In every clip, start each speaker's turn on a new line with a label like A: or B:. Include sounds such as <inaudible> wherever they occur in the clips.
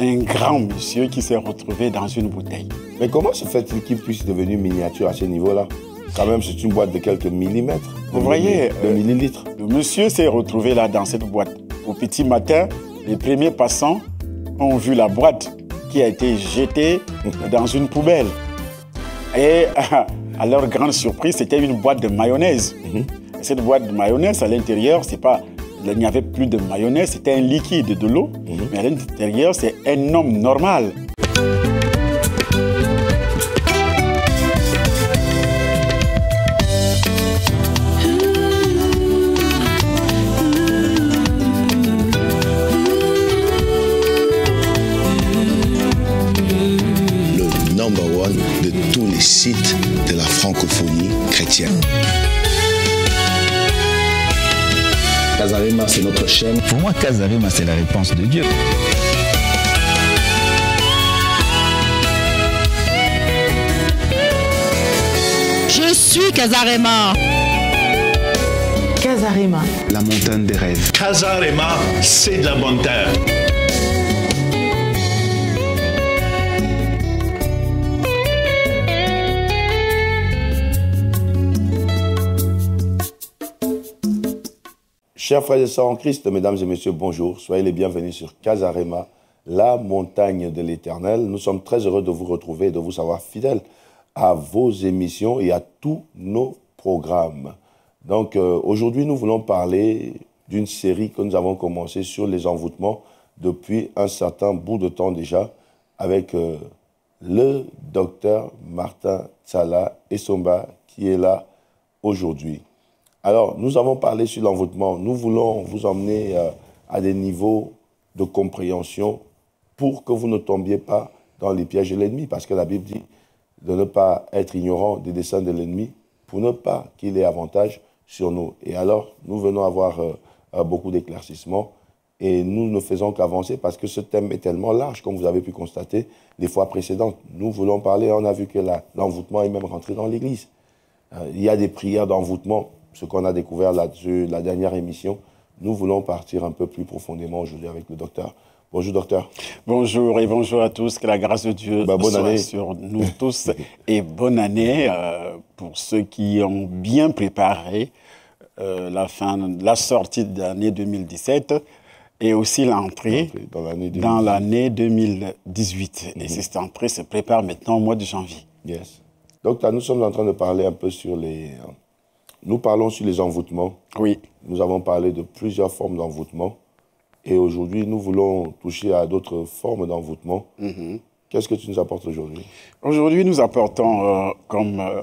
A: un grand monsieur qui s'est retrouvé dans une bouteille. Mais comment se fait-il qu'il puisse devenir miniature à ce niveau-là Quand même, c'est une boîte de quelques millimètres. Vous voyez De euh, millilitres. le
B: monsieur s'est retrouvé là dans cette boîte. Au petit matin, les premiers passants ont vu la boîte qui a été jetée <laughs> dans une poubelle. Et <laughs> à leur grande surprise, c'était une boîte de mayonnaise. Mhm. Cette boîte de mayonnaise, à l'intérieur, c'est pas il n'y avait plus de mayonnaise, c'était un liquide de l'eau. Mhm. Mais à l'intérieur, c'est un homme normal.
A: Le number one de tous les sites
C: de la francophonie chrétienne. Casarema, c'est notre chaîne. Pour moi, Casarema, c'est la réponse de Dieu. Je suis Casarema. Casarema.
D: La montagne des rêves. Casarema, c'est de la bonne terre.
A: Chers frères et sœurs en Christ, mesdames et messieurs, bonjour. Soyez les bienvenus sur Casarema, la montagne de l'éternel. Nous sommes très heureux de vous retrouver et de vous savoir fidèles à vos émissions et à tous nos programmes. Donc euh, aujourd'hui, nous voulons parler d'une série que nous avons commencée sur les envoûtements depuis un certain bout de temps déjà avec euh, le docteur Martin Tsala Essomba qui est là aujourd'hui. Alors, nous avons parlé sur l'envoûtement. Nous voulons vous emmener euh, à des niveaux de compréhension pour que vous ne tombiez pas dans les pièges de l'ennemi, parce que la Bible dit de ne pas être ignorant des desseins de l'ennemi pour ne pas qu'il ait avantage sur nous. Et alors, nous venons avoir euh, euh, beaucoup d'éclaircissements et nous ne faisons qu'avancer parce que ce thème est tellement large, comme vous avez pu constater les fois précédentes. Nous voulons parler, on a vu que l'envoûtement est même rentré dans l'Église. il y a des prières d'envoûtement ce qu'on a découvert là-dessus, la dernière émission, nous voulons partir un peu plus profondément aujourd'hui avec le docteur. Bonjour docteur.
B: Bonjour et bonjour à tous. Que la grâce de Dieu bah, soit sur nous tous et bonne année euh, pour ceux qui ont bien préparé euh, la fin, la sortie de l'année 2017 et aussi l'entrée dans l'année 2018. Et mhm. cette entrée se prépare maintenant au mois de janvier.
A: Yes. Docteur, nous sommes en train de parler un peu sur les nous parlons sur les envoûtements. Oui. Nous avons parlé de plusieurs formes d'envoûtement. Et aujourd'hui, nous voulons toucher à d'autres formes d'envoûtement. Mhm. Qu'est-ce que tu nous apportes aujourd'hui Aujourd'hui, nous apportons, euh, comme
B: euh,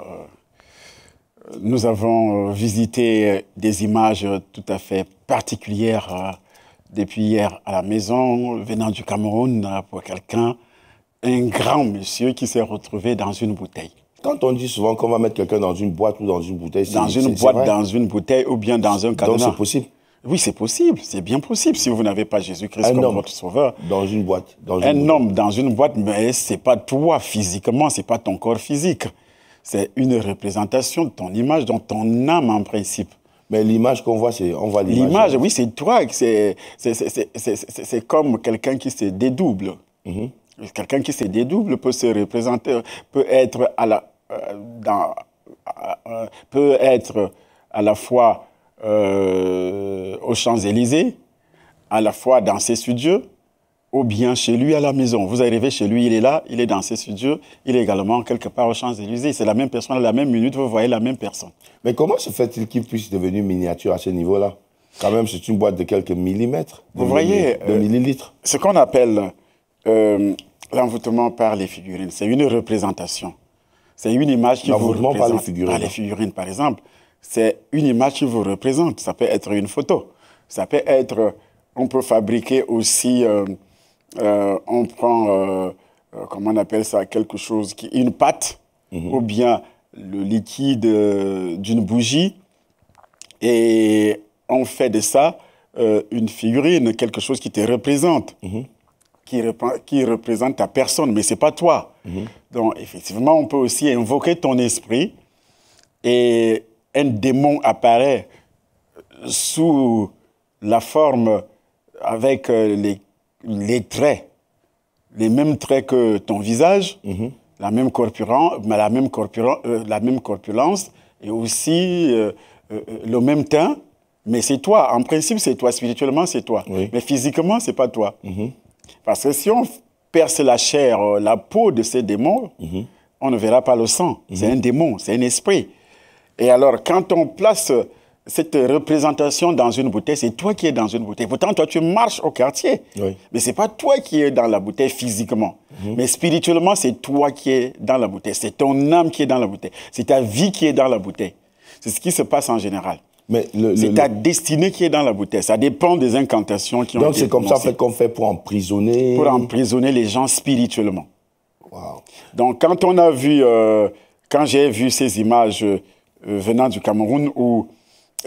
B: nous avons euh, visité des images tout à fait particulières depuis hier à la maison, venant du Cameroun pour quelqu'un, un grand monsieur qui s'est retrouvé dans une bouteille. Quand on dit souvent qu'on va mettre quelqu'un dans une boîte ou dans une bouteille, Dans une boîte, dans une bouteille ou bien dans un cadenas. Donc c'est possible. Oui, c'est possible, c'est bien possible si vous n'avez pas Jésus-Christ comme votre sauveur. Dans une boîte. Dans une un homme dans une boîte, mais c'est pas toi physiquement, c'est pas ton corps physique. C'est une représentation de ton image, dans ton âme en principe. Mais l'image qu'on voit, c'est on voit l'image. L'image, oui, c'est toi. C'est c'est comme quelqu'un qui se dédouble. Mhm. Quelqu'un qui se dédouble peut se représenter, peut être à la euh, euh, euh, peut être à la fois aux Champs-Élysées, à la fois dans ses studios, ou bien chez lui à la maison. Vous arrivez chez lui, il est là, il est dans ses studios, il est également quelque part aux Champs-Élysées. C'est la même
A: personne, à la même minute, vous voyez la même personne. Mais comment se fait-il qu'il puisse devenir miniature à ce niveau-là Quand même, c'est une boîte de quelques millimètres. De vous voyez De millilitres. ce qu'on appelle
B: euh, l'envoûtement par les figurines, c'est une représentation. C'est une image qui vous représente. les figurines. par exemple. C'est une image qui vous représente. Ça peut être une photo. Ça peut être. On peut fabriquer aussi. Euh, euh, on prend. Euh, comment on appelle ça Quelque chose qui. Une pâte. Mhm. Ou bien le liquide d'une bougie. Et on fait de ça une figurine, quelque chose qui te représente. Mhm qui, qui représente ta personne, mais ce n'est pas toi. Mhm. Donc, effectivement, on peut aussi invoquer ton esprit et un démon apparaît sous la forme avec euh, les, les traits, les mêmes traits que ton visage, mhm. la, même mais la, même euh, la même corpulence et aussi euh, le même teint. Mais c'est toi, en principe c'est toi, spirituellement c'est toi. Mais physiquement c'est pas toi. Mhm. Parce que si on perce la chair, euh, la peau de ces démons, mhm. on ne verra pas le sang. C'est mhm. un démon, c'est un esprit. Et alors, quand on place euh, cette représentation dans une bouteille, c'est toi qui es dans une bouteille. Pourtant, toi, tu marches au quartier. Mais ce n'est pas toi qui es dans la bouteille physiquement. Mhm. Mais spirituellement, c'est toi qui es dans la bouteille. C'est ton âme qui est dans la bouteille. C'est ta vie qui est dans la bouteille. C'est ce qui se passe en général c'est ta destinée qui est dans la bouteille. Ça dépend des incantations qui ont été été Donc c'est comme ça
A: qu'on fait pour emprisonner. Pour emprisonner
B: les gens spirituellement. Wow. Donc quand on a vu, euh, quand j'ai vu ces images euh, venant du Cameroun où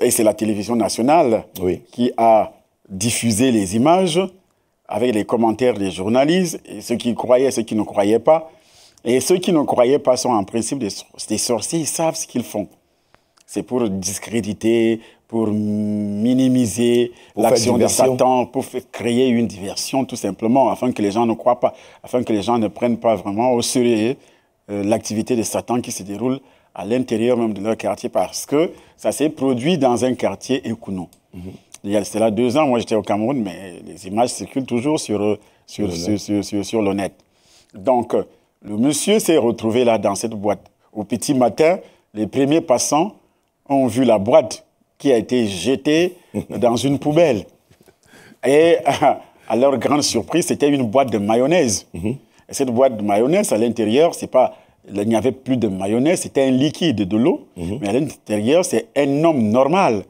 B: et c'est la télévision nationale qui a diffusé les images avec les commentaires des journalistes, et ceux qui croyaient, ceux qui ne croyaient pas. Et ceux qui ne croyaient pas sont en principe des, des sorciers, ils savent ce qu'ils font c'est pour discréditer, pour minimiser l'action de Satan, pour créer une diversion tout simplement, afin que les gens ne croient pas, afin que les gens ne prennent pas vraiment au sérieux euh, l'activité de Satan qui se déroule à l'intérieur même de leur quartier, parce que ça s'est produit dans un quartier Ekuno. Mm là Il y a deux ans, moi j'étais au Cameroun, mais les images circulent toujours sur, euh, sur, sur, sur, sur le net. Donc, euh, le monsieur s'est retrouvé là dans cette boîte. Au petit matin, les premiers passants ont vu la boîte qui a été jetée <laughs> dans une poubelle. Et à leur grande surprise, c'était une boîte de mayonnaise. Mm-hmm. cette boîte de mayonnaise, à l'intérieur, c'est pas il n'y avait plus de mayonnaise, c'était un liquide de l'eau, mm-hmm. mais à l'intérieur, c'est un homme normal.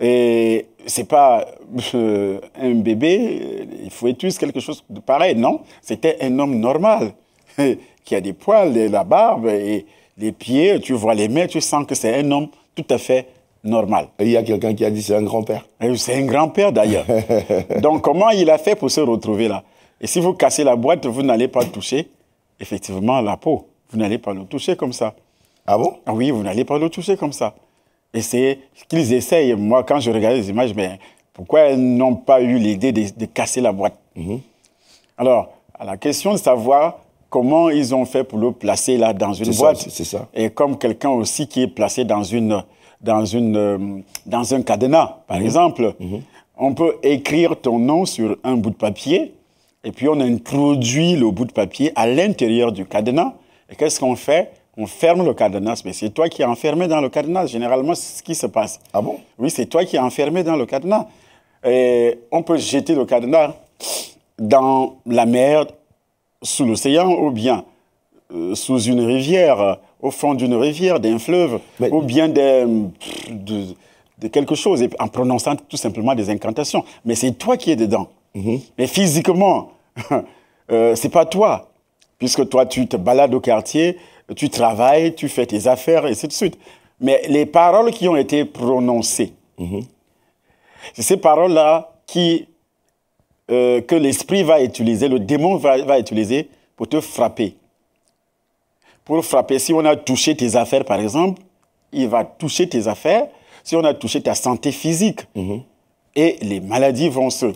B: Et c'est pas euh, un bébé, il faut étudier quelque chose de pareil, non C'était un homme normal, <laughs> qui a des poils, la barbe et les pieds, tu vois les mains, tu sens que c'est un homme tout à fait normal. Et il y a quelqu'un qui a dit c'est un grand-père. C'est un grand-père d'ailleurs. <laughs> Donc comment il a fait pour se retrouver là Et si vous cassez la boîte, vous n'allez pas toucher effectivement la peau. Vous n'allez pas le toucher comme ça. Ah bon ah Oui, vous n'allez pas le toucher comme ça. Et c'est ce qu'ils essayent. Moi, quand je regardais les images, mais pourquoi elles n'ont pas eu l'idée de, casser la boîte mhm. Alors, la question de savoir comment ils ont fait pour le placer là dans une boîte. C'est ça. Et comme quelqu'un aussi qui est placé dans une dans une euh, dans un cadenas, par mhm. exemple, mhm. on peut écrire ton nom sur un bout de papier et puis on introduit le bout de papier à l'intérieur du cadenas. Et qu'est-ce qu'on fait on ferme le cadenas, mais c'est toi qui es enfermé dans le cadenas. Généralement, ce qui se passe. Ah bon Oui, c'est toi qui es enfermé dans le cadenas. Et on peut jeter le cadenas dans la mer, sous l'océan ou bien euh, sous une rivière, au fond d'une rivière, d'un fleuve, ou bien de, quelque chose, en prononçant tout simplement des incantations. Mais c'est toi qui es dedans. Mhm. Mais physiquement, <laughs> euh, c'est pas toi, puisque toi, tu te balades au quartier, tu travailles, tu fais tes affaires, et ainsi de suite. Mais les paroles qui ont été prononcées, mhm. c'est ces paroles-là qui euh, que l'esprit va utiliser, le démon va, utiliser pour te frapper. Pour frapper, si on a touché tes affaires, par exemple, il va toucher tes affaires. Si on a touché ta santé physique, mhm. et les maladies vont se,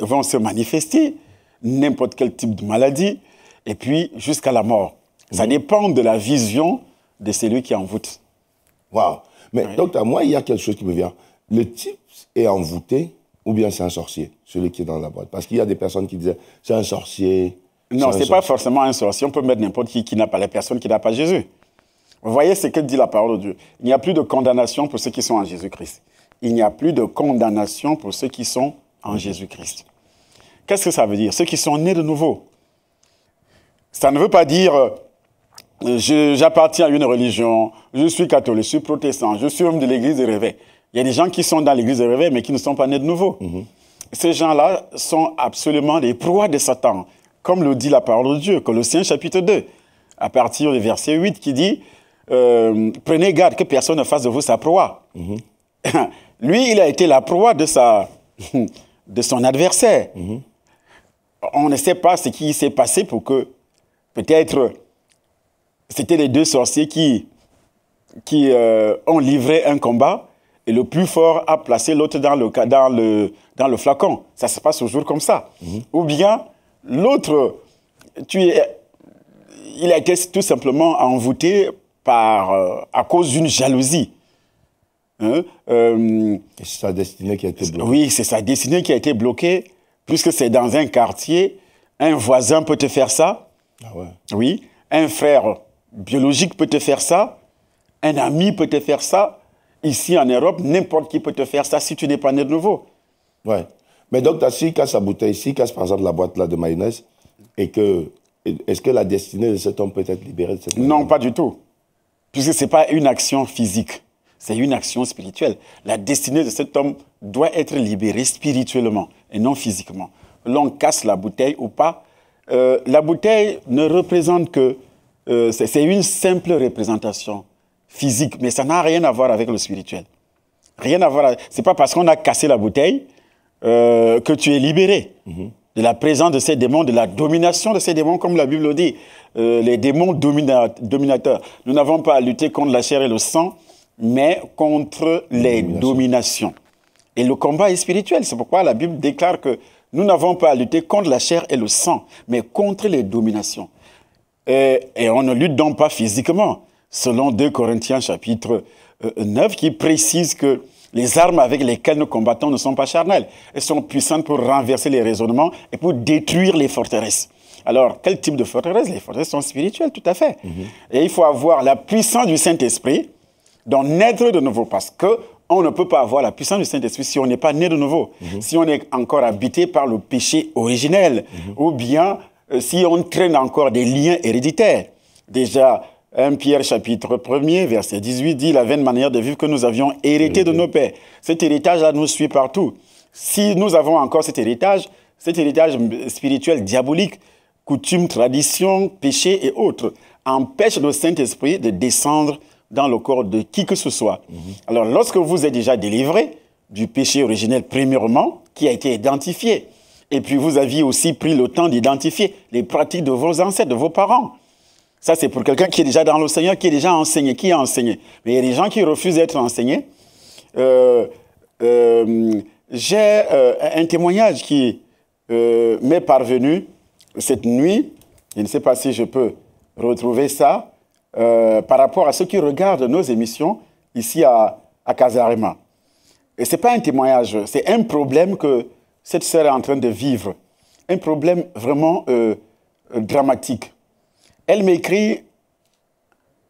B: vont se manifester, n'importe quel type de maladie, et puis jusqu'à la mort. Ça mhm. dépend de la vision
A: de celui qui envoûte. Waouh! Mais docteur, donc, à moi, il y a quelque chose qui me vient. Le type est envoûté, ou bien c'est un sorcier, celui qui est dans la boîte. Parce qu'il y a des personnes qui disaient, c'est un sorcier. Non, ce n'est pas forcément
B: un sorcier. On peut mettre n'importe qui qui n'a pas la personne qui n'a pas Jésus. Vous voyez ce que dit la parole de Dieu. Il n'y a plus de condamnation pour ceux qui sont en Jésus-Christ. Il n'y a plus de condamnation pour ceux qui sont en Jésus-Christ. Qu'est-ce que ça veut dire Ceux qui sont nés de nouveau. Ça ne veut pas dire euh, j'appartiens à une religion, je suis catholique, je suis protestant, je suis homme de l'église de réveil. Il y a des gens qui sont dans l'église de réveil, mais qui ne sont pas nés de nouveau. Mhm. Ces gens-là sont absolument des proies de Satan, comme le dit la parole de Dieu, Colossiens chapitre 2, à partir du verset 8, qui dit euh, Prenez garde que personne ne fasse de vous sa proie. Mhm. <laughs> Lui, il a été la proie de, sa, <laughs> de son adversaire. Mhm. On ne sait pas ce qui s'est passé pour que, peut-être, c'était les deux sorciers qui, qui euh, ont livré un combat et le plus fort a placé l'autre dans le, dans, le, dans le flacon. Ça se passe toujours comme ça. Mhm. Ou bien l'autre, tu il a été tout simplement envoûté par, euh, à cause d'une jalousie. Hein, euh, c'est sa destinée qui a été bloquée. Oui, c'est sa destinée qui a été bloquée, puisque c'est dans un quartier. Un voisin peut te faire ça. Ah ouais. Oui. Un frère biologique peut te faire ça. Un ami peut te faire ça Ici, en Europe, n'importe qui peut te faire ça si
A: tu né de nouveau. Ouais. Mais donc, as, si il casse sa bouteille, si il casse par exemple la boîte là de mayonnaise, et que. Est-ce que la destinée de cet homme peut être libérée de cette Non, pas du tout.
B: Puisque ce n'est pas une action physique, c'est une action spirituelle. La destinée de cet homme doit être libérée spirituellement et non physiquement. L'on casse la bouteille ou pas. Euh, la bouteille ne représente que. Euh, c'est une simple représentation physique, mais ça n'a rien à voir avec le spirituel. Rien à voir. C'est pas parce qu'on a cassé la bouteille euh, que tu es libéré de la présence de ces démons, de la domination de ces démons, comme la Bible le dit. Euh, les démons dominateurs. Nous n'avons pas à lutter contre la chair et le sang, mais contre les, dominations. Et le combat est spirituel. C'est pourquoi la Bible déclare que nous n'avons pas à lutter contre la chair et le sang, mais contre les dominations. Et, euh, et on ne lutte donc pas physiquement selon 2 Corinthiens chapitre 9, euh, qui précise que les armes avec lesquelles nous combattons ne sont pas charnelles. Elles sont puissantes pour renverser les raisonnements et pour détruire les forteresses. Alors, quel type de forteresse Les forteresses sont spirituelles, tout à fait. Mhm. Et il faut avoir la puissance du Saint-Esprit d'en naître de nouveau, parce que on ne peut pas avoir la puissance du Saint-Esprit si on n'est pas né de nouveau, mhm. si on est encore habité par le péché originel, mhm. ou bien euh, si on traîne encore des liens héréditaires. Déjà, 1 Pierre chapitre 1 verset 18 dit la vaine manière de vivre que nous avions hérité de nos pères. Cet héritage-là nous suit partout. Si nous avons encore cet héritage, cet héritage spirituel diabolique, coutume, tradition, péché et autres, empêche le Saint-Esprit de descendre dans le corps de qui que ce soit. Mhm. Alors lorsque vous êtes déjà délivré du péché originel premièrement, qui a été identifié, et puis vous aviez aussi pris le temps d'identifier les pratiques de vos ancêtres, de vos parents, ça, c'est pour quelqu'un qui est déjà dans le Seigneur, qui est déjà enseigné, qui a enseigné. Mais il y a des gens qui refusent d'être enseignés. Euh, euh, j'ai euh, un témoignage qui m'est parvenu cette nuit. Je ne sais pas si je peux retrouver ça par rapport à ceux qui regardent nos émissions ici à, à Casarema. Et ce n'est pas un témoignage, c'est un problème que cette sœur est en train de vivre. Un problème vraiment dramatique. Elle m'écrit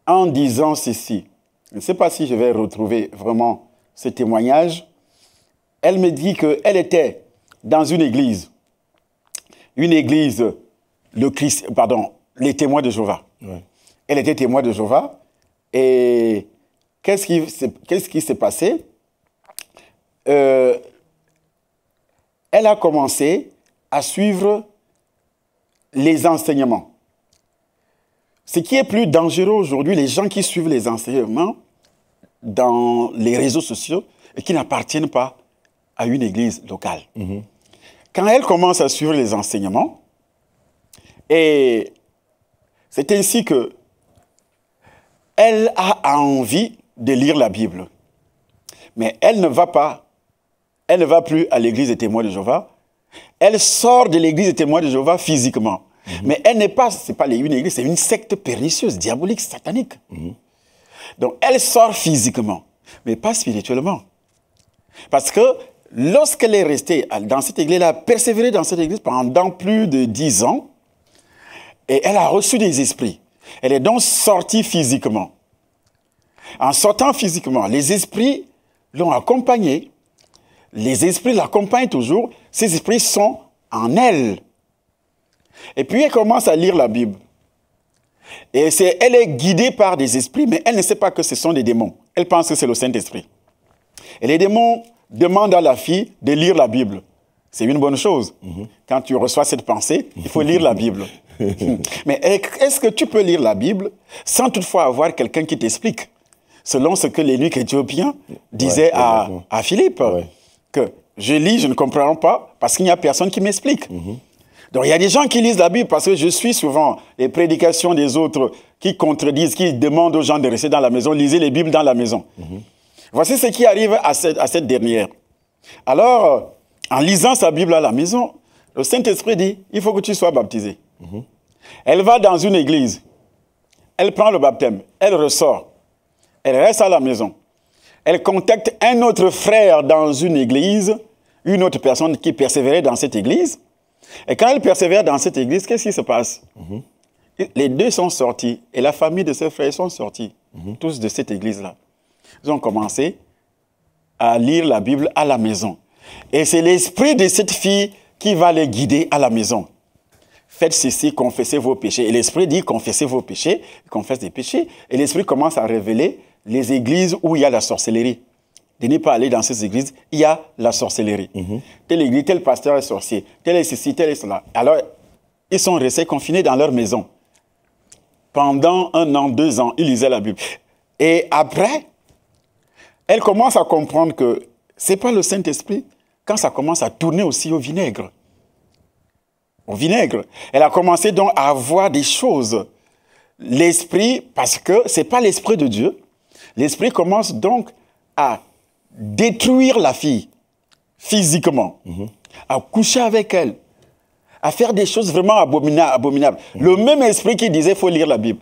B: en disant ceci. Je ne sais pas si je vais retrouver vraiment ce témoignage. Elle me dit qu'elle était dans une église. Une église, le Christ, pardon, les témoins de Jéhovah. Elle était témoin de Jéhovah. Et qu'est-ce qui s'est passé euh, Elle a commencé à suivre les enseignements ce qui est plus dangereux aujourd'hui, les gens qui suivent les enseignements dans les réseaux sociaux et qui n'appartiennent pas à une église locale. Mhm. Quand elle commence à suivre les enseignements, et c'est ainsi que elle a envie de lire la Bible, mais elle ne va pas, elle ne va plus à l'église des témoins de Jéhovah. Elle sort de l'église des témoins de Jéhovah physiquement. Mhm. Mais elle n'est pas, c'est pas une église, c'est une secte pernicieuse, diabolique, satanique. Mhm. Donc elle sort physiquement, mais pas spirituellement. Parce que lorsqu'elle est restée dans cette église, elle a persévéré dans cette église pendant plus de dix ans, et elle a reçu des esprits. Elle est donc sortie physiquement. En sortant physiquement, les esprits l'ont accompagnée. Les esprits l'accompagnent toujours. Ces esprits sont en elle. Et puis elle commence à lire la Bible. Et c'est elle est guidée par des esprits, mais elle ne sait pas que ce sont des démons. Elle pense que c'est le Saint-Esprit. Et les démons demandent à la fille de lire la Bible. C'est une bonne chose. Mhm. Quand tu reçois cette pensée, il faut lire la Bible. <laughs> mais est-ce que tu peux lire la Bible sans toutefois avoir quelqu'un qui t'explique Selon ce que l'énuque éthiopien disait à, Philippe, que je lis, je ne comprends pas parce qu'il n'y a personne qui m'explique. Mhm. Donc il y a des gens qui lisent la Bible parce que je suis souvent les prédications des autres qui contredisent, qui demandent aux gens de rester dans la maison, lisez les Bibles dans la maison. Voici ce qui arrive à cette, à dernière. Alors, en lisant sa Bible à la maison, le Saint-Esprit dit, il faut que tu sois baptisé. Elle va dans une église, elle prend le baptême, elle ressort, elle reste à la maison. Elle contacte un autre frère dans une église, une autre personne qui persévérait dans cette église. Et quand il persévère dans cette église, qu'est-ce qui se passe mhm. Les deux sont sortis et la famille de ses frères sont sortis, mhm. tous de cette église-là. Ils ont commencé à lire la Bible à la maison. Et c'est l'esprit de cette fille qui va les guider à la maison. Faites ceci, confessez vos péchés. Et l'esprit dit, confessez vos péchés, confessez des péchés. Et l'esprit commence à révéler les églises où il y a la sorcellerie de ne pas aller dans ces églises, il y a la sorcellerie. Mhm. Telle église, tel pasteur est sorcier, tel est ceci, tel est cela. Alors, ils sont restés confinés dans leur maison. Pendant un an, deux ans, ils lisaient la Bible. Et après, elle commence à comprendre que ce n'est pas le Saint-Esprit quand ça commence à tourner aussi au vinaigre. Au vinaigre. Elle a commencé donc à voir des choses. L'Esprit, parce que ce n'est pas l'Esprit de Dieu, l'Esprit commence donc à détruire la fille physiquement, à coucher avec elle, à faire des choses vraiment abominables. Le mhm. même esprit qui disait il faut lire la Bible.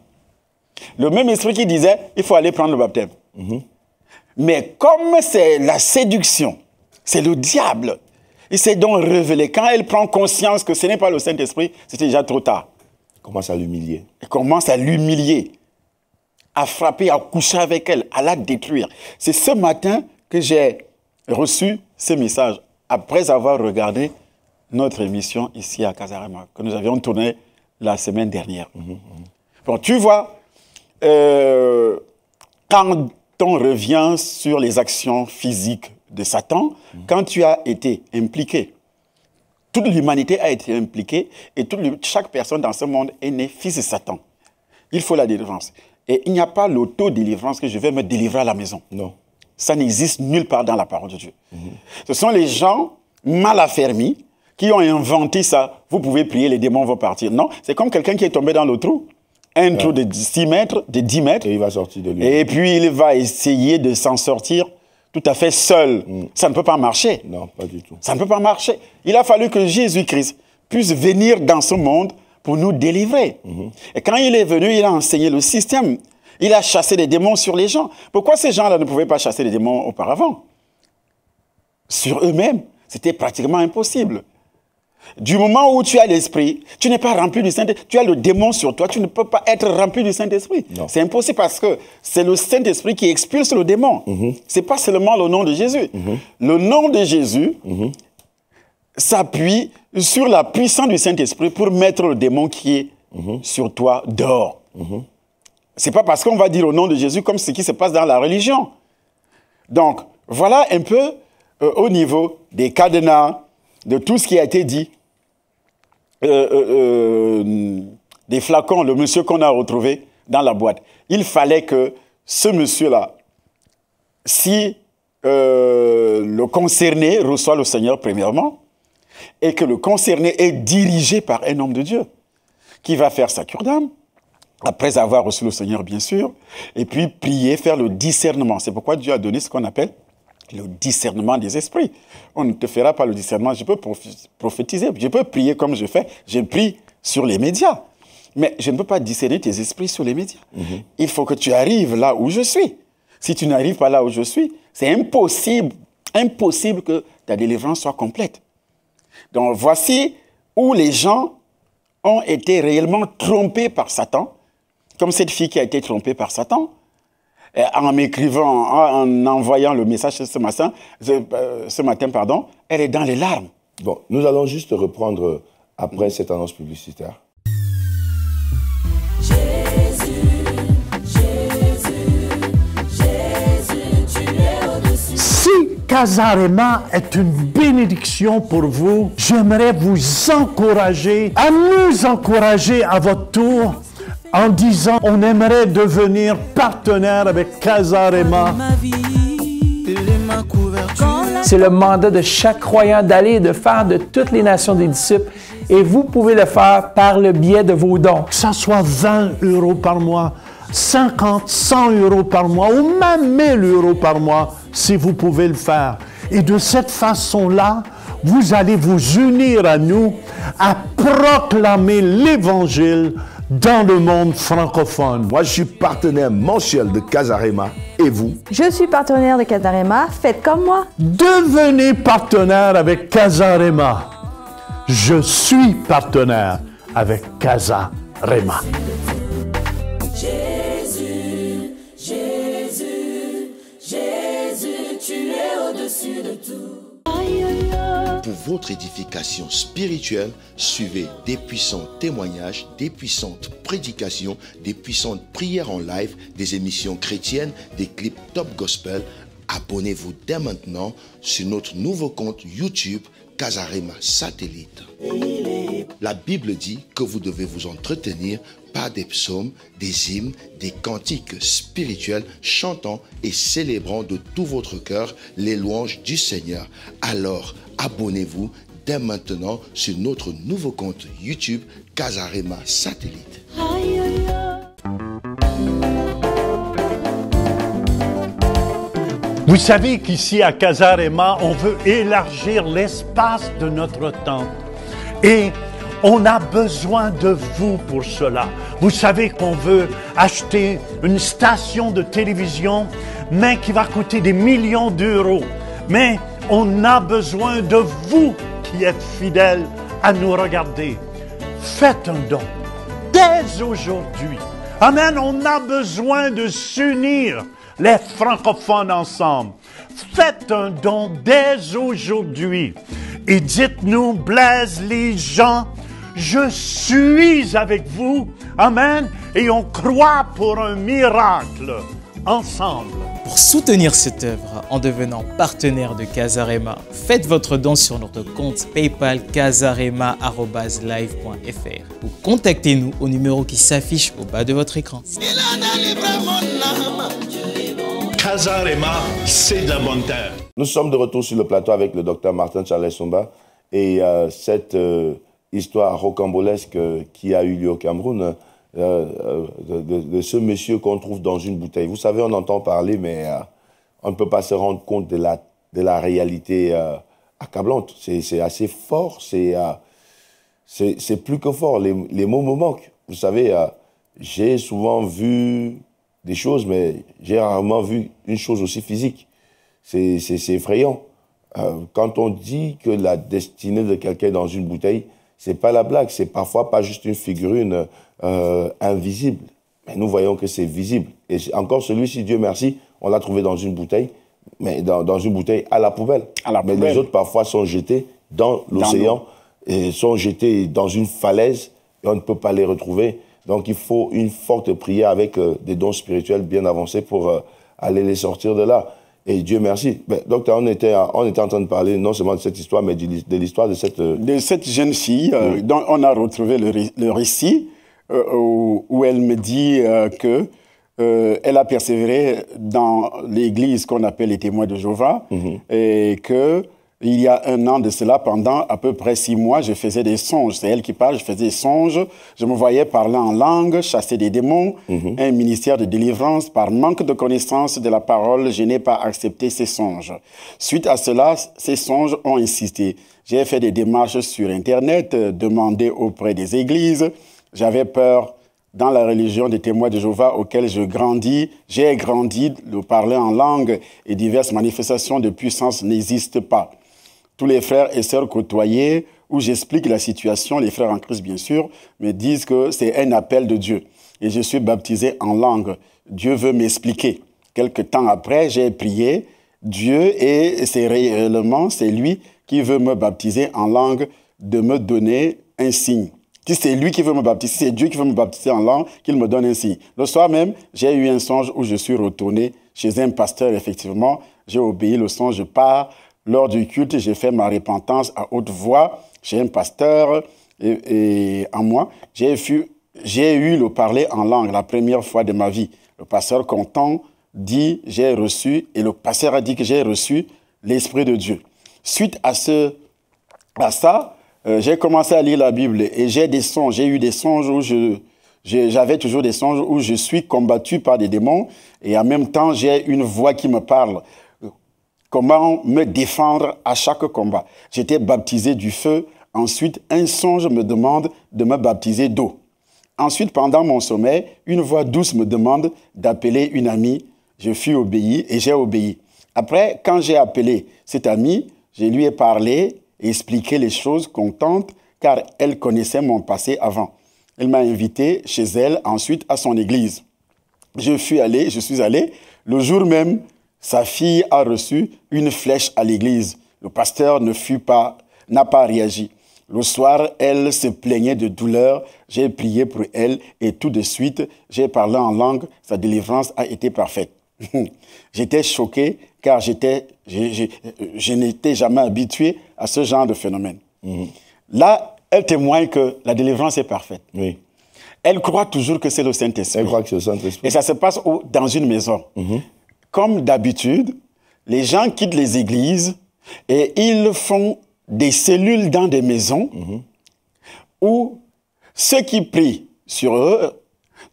B: Le même esprit qui disait il faut aller prendre le baptême. Mhm. Mais comme c'est la séduction, c'est le diable, il s'est donc révélé. Quand elle prend conscience que ce n'est pas le Saint-Esprit, c'était déjà trop tard. Il commence à l'humilier. Il commence à l'humilier, à frapper, à coucher avec elle, à la détruire. C'est ce matin j'ai reçu ce message après avoir regardé notre émission ici à Casarama, que nous avions tourné la semaine dernière. Mhm, mhm. Bon, tu vois, euh, quand on revient sur les actions physiques de Satan, mhm. quand tu as été impliqué, toute l'humanité a été impliquée et chaque personne dans ce monde est né fils de Satan. Il faut la délivrance. Et il n'y a pas l'auto-délivrance que je vais me délivrer à la maison. Non ça n'existe nulle part dans la parole de Dieu. Ce sont les gens mal affermis qui ont inventé ça. Vous pouvez prier, les démons vont partir. Non, c'est comme quelqu'un qui est tombé dans le trou. Un trou de 6 mètres, de 10 mètres. Et il va sortir de lui. Et puis il va essayer de s'en sortir tout à fait seul. Mm. Ça ne peut pas marcher. Non, pas du tout. Ça ne peut pas marcher. Il a fallu que Jésus-Christ puisse venir dans ce monde pour nous délivrer. Mm-hmm. Et quand il est venu, il a enseigné le système il a chassé les démons sur les gens. Pourquoi ces gens-là ne pouvaient pas chasser les démons auparavant Sur eux-mêmes, c'était pratiquement impossible. Du moment où tu as l'esprit, tu n'es pas rempli du Saint-Esprit. Tu as le démon sur toi, tu ne peux pas être rempli du Saint-Esprit. C'est impossible parce que c'est le Saint-Esprit qui expulse le démon. Mm-hmm. Ce n'est pas seulement le nom de Jésus. Mm-hmm. Le nom de Jésus mm-hmm. s'appuie sur la puissance du Saint-Esprit pour mettre le démon qui est sur toi dehors. C'est pas parce qu'on va dire au nom de Jésus comme ce qui se passe dans la religion. Donc, voilà un peu euh, au niveau des cadenas, de tout ce qui a été dit, euh, euh, des flacons, le monsieur qu'on a retrouvé dans la boîte. Il fallait que ce monsieur-là, si le concerné reçoit le Seigneur premièrement, et que le concerné est dirigé par un homme de Dieu, qui va faire sa cure d'âme, après avoir reçu le Seigneur, bien sûr, et puis prier, faire le discernement. C'est pourquoi Dieu a donné ce qu'on appelle le discernement des esprits. On ne te fera pas le discernement. Je peux prophétiser, je peux prier comme je fais, je prie sur les médias. Mais je ne peux pas discerner tes esprits sur les médias. Mhm. Il faut que tu arrives là où je suis. Si tu n'arrives pas là où je suis, c'est impossible, impossible que ta délivrance soit complète. Donc voici où les gens ont été réellement trompés par Satan comme cette fille qui a été trompée par Satan, en m'écrivant, en envoyant le message ce matin, euh, ce matin,
A: pardon, elle est dans les larmes. Bon, nous allons juste reprendre euh, après cette annonce publicitaire.
D: Si Casarema est une bénédiction pour vous. J'aimerais vous encourager à nous encourager à votre tour en disant on aimerait devenir partenaire avec Casarema. C'est le mandat de chaque croyant d'aller et de faire de toutes les nations des disciples. Et vous pouvez le faire par le biais de vos dons. Que ça soit 20 euros par mois, 50, 100 euros par mois ou même 1000 euros par mois, si vous pouvez le faire. Et de cette façon-là, vous allez vous unir à nous à proclamer l'Évangile dans le monde francophone. Moi, je suis partenaire mensuel de Casarema. Et vous Je suis partenaire de Casarema. Faites comme moi. Devenez partenaire avec Casarema. Je suis partenaire avec Casarema.
A: pour votre édification spirituelle, suivez des puissants témoignages, des puissantes prédications, des puissantes prières en live, des émissions chrétiennes, des clips top gospel. Abonnez-vous dès maintenant sur notre nouveau compte YouTube Kazarema Satellite. La Bible dit que vous devez vous entretenir par des psaumes, des hymnes, des cantiques spirituels, chantant et célébrant de tout votre cœur les louanges du Seigneur. Alors, abonnez-vous dès maintenant sur notre nouveau compte YouTube
D: Casarema Satellite. Vous savez qu'ici à Casarema, on veut élargir l'espace de notre temps Et on a besoin de vous pour cela. Vous savez qu'on veut acheter une station de télévision, mais qui va coûter des millions d'euros. Mais on a besoin de vous qui êtes fidèles à nous regarder. Faites un don dès aujourd'hui. Amen. On a besoin de s'unir, les francophones ensemble. Faites un don dès aujourd'hui. Et dites-nous, Blaise, les gens, je suis avec vous. Amen. Et on croit pour un miracle
C: ensemble. Pour soutenir cette œuvre en devenant partenaire de Casarema, faites votre don sur notre compte PayPal casarema.live.fr ou contactez-nous au numéro qui s'affiche au bas de votre écran.
D: Casarema, c'est de la bonne
A: Nous sommes de retour sur le plateau avec le docteur Martin Charles Somba et euh, cette euh, histoire rocambolesque euh, qui a eu lieu au Cameroun euh, euh, de, ce monsieur qu'on trouve dans une bouteille. Vous savez, on entend parler, mais euh, on ne peut pas se rendre compte de la, réalité accablante. C'est assez fort, c'est plus que fort. Les, mots me manquent. Vous savez, j'ai souvent vu des choses, mais j'ai rarement vu une chose aussi physique. C'est effrayant. quand on dit que la destinée de quelqu'un dans une bouteille, c'est pas la blague, c'est parfois pas juste une figurine, euh, invisible. Mais nous voyons que c'est visible. Et encore celui-ci, Dieu merci, on l'a trouvé dans une bouteille, mais dans, une bouteille à la poubelle. mais les autres, parfois, sont jetés dans l'océan et sont jetés dans une falaise et on ne peut pas les retrouver. Donc, il faut une forte prière avec euh, des dons spirituels bien avancés pour euh, aller les sortir de là. Et Dieu merci. donc, on était, on en train de parler non seulement de cette histoire, mais de l'histoire de cette... De cette jeune fille dont on a retrouvé le
B: récit euh, où, elle me dit euh, que euh, elle a persévéré dans l'église qu'on appelle les témoins de Jéhovah mhm. et que il y a un an de cela, pendant à peu près six mois, je faisais des songes. C'est elle qui parle, je faisais des songes. Je me voyais parler en langue, chasser des démons, mhm. un ministère de délivrance. Par manque de connaissance de la parole, je n'ai pas accepté ces songes. Suite à cela, ces songes ont insisté. J'ai fait des démarches sur Internet, demandé auprès des églises. J'avais peur dans la religion des témoins de Jéhovah auquel je grandis. J'ai grandi, le parler en langue et diverses manifestations de puissance n'existent pas. Tous les frères et sœurs côtoyés, où j'explique la situation, les frères en Christ bien sûr, me disent que c'est un appel de Dieu. Et je suis baptisé en langue. Dieu veut m'expliquer. Quelque temps après, j'ai prié Dieu et c'est réellement, c'est lui qui veut me baptiser en langue, de me donner un signe. Si c'est lui qui veut me baptiser, c'est Dieu qui veut me baptiser en langue, qu'il me donne ainsi. Le soir même, j'ai eu un songe où je suis retourné chez un pasteur, effectivement. J'ai obéi le songe, je pars. Lors du culte, j'ai fait ma repentance à haute voix chez un pasteur et, en moi. J'ai eu le parler en langue la première fois de ma vie. Le pasteur content dit j'ai reçu et le pasteur a dit que j'ai reçu l'Esprit de Dieu. Suite à, ce, à ça, euh, j'ai commencé à lire la Bible et j'ai des songes, j'ai eu des songes où je, j'avais toujours des songes où je suis combattu par des démons et en même temps j'ai une voix qui me parle. Comment me défendre à chaque combat J'étais baptisé du feu. Ensuite, un songe me demande de me baptiser d'eau. Ensuite, pendant mon sommeil, une voix douce me demande d'appeler une amie. Je fus obéi et j'ai obéi. Après, quand j'ai appelé cette amie, je lui ai parlé expliquer les choses contentes car elle connaissait mon passé avant. Elle m'a invité chez elle, ensuite à son église. Je suis allé, je suis allé. Le jour même, sa fille a reçu une flèche à l'église. Le pasteur ne fut pas, n'a pas réagi. Le soir, elle se plaignait de douleur. J'ai prié pour elle et tout de suite, j'ai parlé en langue. Sa délivrance a été parfaite. <laughs> J'étais choqué car j'étais, je, n'étais jamais habitué à ce genre de phénomène. Mhm. Là, elle témoigne que la délivrance est parfaite. Oui. Elle croit toujours que c'est le Saint-Esprit. Elle croit que c'est le Saint-Esprit. Et ça se passe dans une maison. Mhm. Comme d'habitude, les gens quittent les églises et ils font des cellules dans des maisons mhm. où ceux qui prient sur eux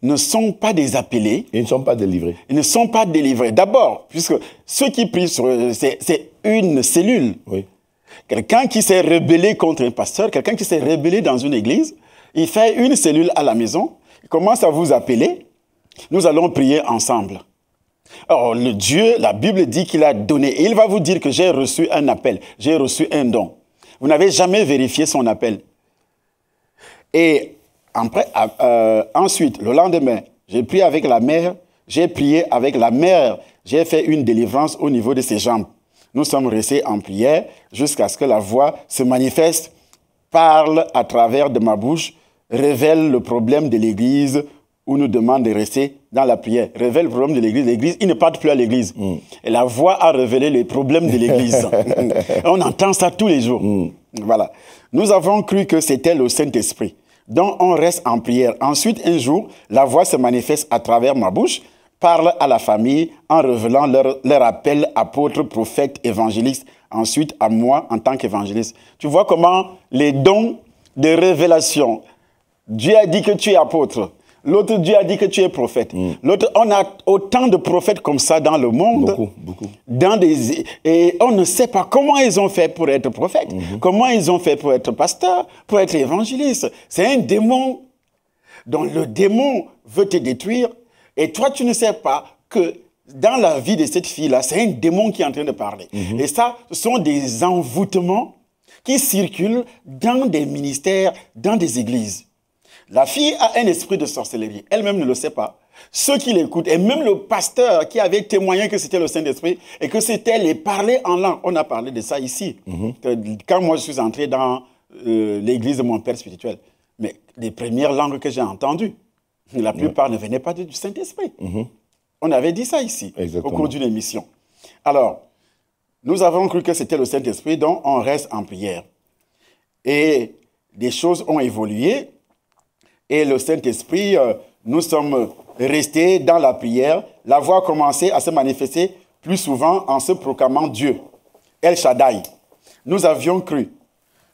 B: ne sont pas des appelés. Ils ne sont pas délivrés. Ils ne sont pas délivrés. D'abord, puisque ceux qui prient, euh, c'est une cellule. Oui. Quelqu'un qui s'est rebellé contre un pasteur, quelqu'un qui s'est rebellé dans une église, il fait une cellule à la maison, il commence à vous appeler, nous allons prier ensemble. Alors, le Dieu, la Bible dit qu'il a donné, et il va vous dire que j'ai reçu un appel, j'ai reçu un don. Vous n'avez jamais vérifié son appel. Et euh, ensuite, le lendemain, j'ai prié avec la mère, j'ai prié avec la mère, j'ai fait une délivrance au niveau de ses jambes. Nous sommes restés en prière jusqu'à ce que la voix se manifeste, parle à travers de ma bouche, révèle le problème de l'Église ou nous demande de rester dans la prière. Révèle le problème de l'Église. L'Église, il ne partent plus à l'Église. Mm. Et la voix a révélé le problème de l'Église. <laughs> on entend ça tous les jours. Mm. Voilà. Nous avons cru que c'était le Saint-Esprit. Donc on reste en prière. Ensuite, un jour, la voix se manifeste à travers ma bouche, parle à la famille en révélant leur, leur appel apôtre, prophète, évangéliste, ensuite à moi en tant qu'évangéliste. Tu vois comment les dons de révélation, Dieu a dit que tu es apôtre. L'autre, Dieu a dit que tu es prophète. Mm. on a autant de prophètes comme ça dans le monde. Beaucoup, beaucoup. Dans des, et on ne sait pas comment ils ont fait pour être prophète, mm-hmm. comment ils ont fait pour être pasteur, pour être évangéliste. C'est un démon dont le démon veut te détruire. Et toi, tu ne sais pas que dans la vie de cette fille-là, c'est un démon qui est en train de parler. Mm-hmm. Et ça, ce sont des envoûtements qui circulent dans des ministères, dans des églises. La fille a un esprit de sorcellerie. Elle-même ne le sait pas. Ceux qui l'écoutent, et même le pasteur qui avait témoigné que c'était le Saint-Esprit et que c'était les parler en langue. On a parlé de ça ici. Mhm. Euh, quand moi je suis entré dans euh, l'église de mon père spirituel, mais les premières langues que j'ai entendues, la plupart ne venaient pas du Saint-Esprit. Mhm. On avait dit ça ici, au cours d'une émission. Alors, nous avons cru que c'était le Saint-Esprit, dont on reste en prière. Et des choses ont évolué et le Saint-Esprit, euh, nous sommes restés dans la prière. La voix a commencé à se manifester plus souvent en se proclamant Dieu, El Shaddai. Nous avions cru.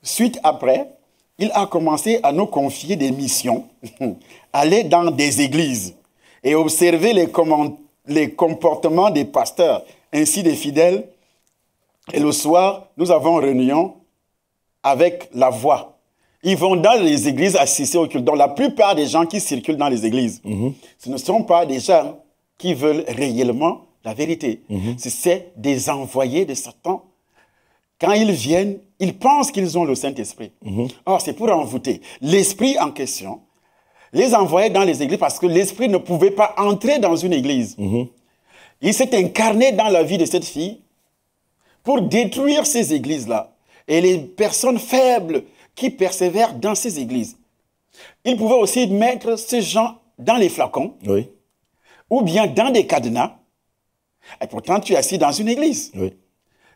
B: Suite après, il a commencé à nous confier des missions, <laughs> aller dans des églises et observer les, les comportements des pasteurs, ainsi des fidèles. Et le soir, nous avons réunion avec la voix ils vont dans les églises assister au culte. Donc, la plupart des gens qui circulent dans les églises, mhm. ce ne sont pas des gens qui veulent réellement la vérité. Mhm. Ce C'est des envoyés de Satan. Quand ils viennent, ils pensent qu'ils ont le Saint-Esprit. Mhm. Or, c'est pour envoûter. L'esprit en question les envoyait dans les églises parce que l'esprit ne pouvait pas entrer dans une église. Il s'est incarné dans la vie de cette fille pour détruire ces églises-là. Et les personnes faibles qui persévèrent dans ces églises. Ils pouvaient aussi mettre ces gens dans les flacons ou bien dans des cadenas. Et pourtant, tu es assis dans une église.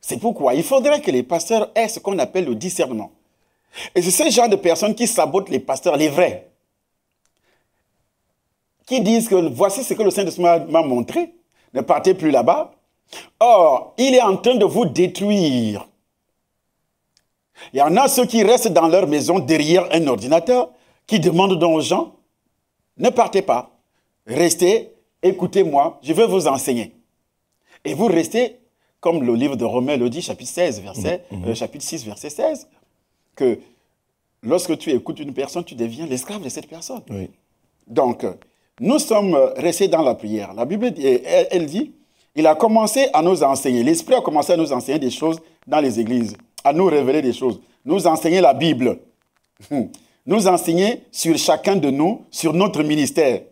B: C'est pourquoi il faudrait que les pasteurs aient ce qu'on appelle le discernement. Et c'est ce genre de personnes qui sabotent les pasteurs, les vrais, qui disent que voici ce que le Saint-Esprit m'a montré, ne partez plus là-bas. Or, il est en train de vous détruire. Il y en a ceux qui restent dans leur maison derrière un ordinateur, qui demandent donc aux gens, ne partez pas, restez, écoutez-moi, je vais vous enseigner. Et vous restez, comme le livre de Romains le dit, chapitre, 16, verset, mhm. Mhm. Euh, chapitre 6, verset 16, que lorsque tu écoutes une personne, tu deviens l'esclave de cette personne. Donc, nous sommes restés dans la prière. La Bible, elle dit, il a commencé à nous enseigner, l'Esprit a commencé à nous enseigner des choses dans les églises à nous révéler des choses, nous enseigner la Bible, hmm. nous enseigner sur chacun de nous, sur notre ministère.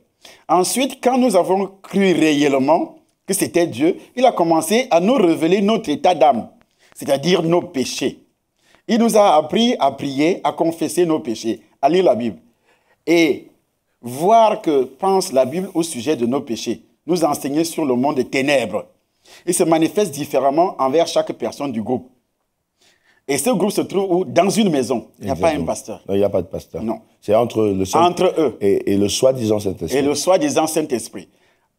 B: Ensuite, quand nous avons cru réellement que c'était Dieu, il a commencé à nous révéler notre état d'âme, c'est-à-dire nos péchés. Il nous a appris à prier, à confesser nos péchés, à lire la Bible et voir que pense la Bible au sujet de nos péchés, nous enseigner sur le monde des ténèbres. Il se manifeste différemment envers chaque personne du groupe. Et ce groupe se trouve où Dans une maison. Il n'y a pas un pasteur.
A: Non, il n'y a pas de pasteur. Non. C'est entre le Saint entre eux. Et, le soi-disant Saint-Esprit. Et le
B: soi-disant Saint-Esprit.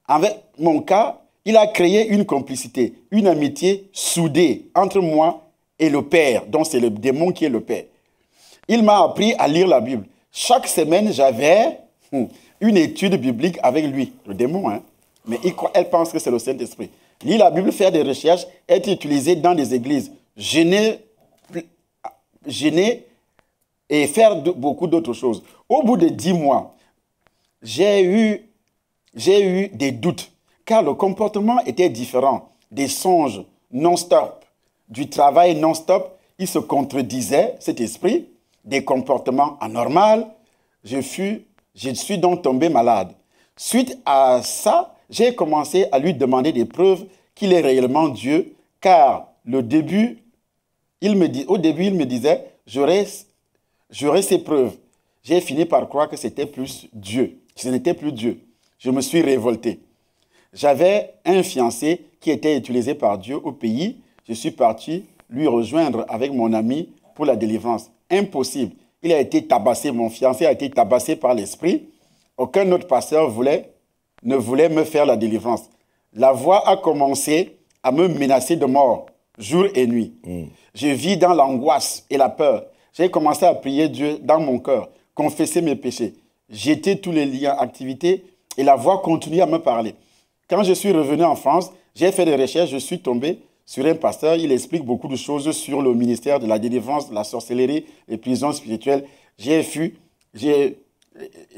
B: Avec mon cas, il a créé une complicité, une amitié soudée entre moi et le Père, donc c'est le démon qui est le Père. Il m'a appris à lire la Bible. Chaque semaine, j'avais hmm, une étude biblique avec lui, le démon, hein. Mais il, elle pense que c'est le Saint-Esprit. Lire la Bible, faire des recherches, être utilisé dans des églises, Je n'ai gêner et faire beaucoup d'autres choses. Au bout de dix mois, j'ai eu, j'ai eu des doutes, car le comportement était différent. Des songes non-stop, du travail non-stop, il se contredisait, cet esprit, des comportements anormaux. Je, fus, je suis donc tombé malade. Suite à ça, j'ai commencé à lui demander des preuves qu'il est réellement Dieu, car le début il me dit, au début, il me disait, j'aurais ces preuves. J'ai fini par croire que c'était plus Dieu. Ce n'était plus Dieu. Je me suis révolté. J'avais un fiancé qui était utilisé par Dieu au pays. Je suis parti lui rejoindre avec mon ami pour la délivrance. Impossible. Il a été tabassé, mon fiancé a été tabassé par l'esprit. Aucun autre pasteur voulait, ne voulait me faire la délivrance. La voix a commencé à me menacer de mort jour et nuit. Mm. Je vis dans l'angoisse et la peur. J'ai commencé à prier Dieu dans mon cœur, confesser mes péchés. J'étais tous les liens, activités, et la voix continue à me parler. Quand je suis revenu en France, j'ai fait des recherches, je suis tombé sur un pasteur, il explique beaucoup de choses sur le ministère de la délivrance, la sorcellerie, les prisons spirituelles. J'ai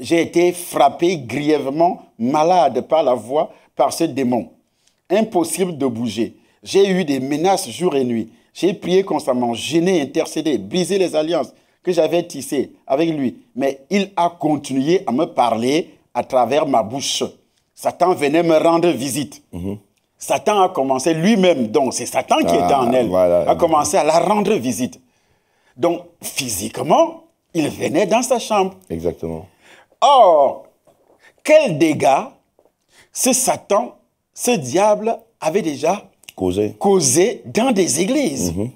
B: j'ai été frappé grièvement, malade par la voix, par ce démon. Impossible de bouger. J'ai eu des menaces jour et nuit. J'ai prié constamment, gêné, intercédé, brisé les alliances que j'avais tissées avec lui. Mais il a continué à me parler à travers ma bouche. Satan venait me rendre visite. Mhm. Satan a commencé lui-même, donc c'est Satan qui était en ah, elle, a commencé à la rendre visite. Donc physiquement, il venait dans sa chambre. Exactement. Or, quel dégât ce Satan, ce diable avait déjà Causer. dans des églises. Mhm.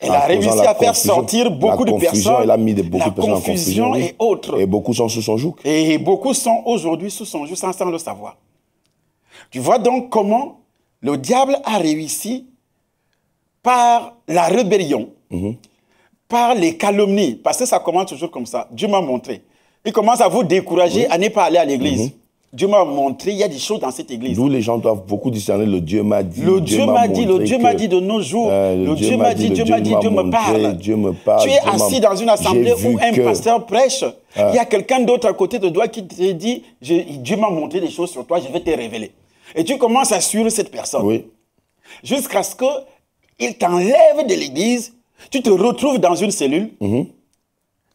B: Elle a réussi à faire sortir beaucoup de personnes. Elle a mis beaucoup la de personnes confusion en et
A: autres. Et beaucoup sont sous son joug.
B: Et beaucoup sont aujourd'hui sous son joug sans, le savoir. Tu vois donc comment le diable a réussi par la rébellion, mhm. par les calomnies, parce que ça commence toujours comme ça. Dieu m'a montré. Il commence à vous décourager à ne pas aller à l'église. Mhm. Dieu m'a montré, il y a des choses dans cette église.
A: D'où les gens doivent beaucoup discerner le Dieu m'a dit. Le
B: Dieu, m'a dit, le Dieu m'a dit de nos jours. le, Dieu, m'a dit, Dieu m'a dit, Dieu me parle. Tu es assis dans une assemblée où un pasteur prêche. Ah. Il y a quelqu'un d'autre à côté de toi qui te dit, Dieu m'a montré des choses sur toi, je vais te révéler. Et tu commences à suivre cette personne. Oui. Jusqu'à ce qu'il t'enlève de l'église, tu te retrouves dans une cellule, mm-hmm.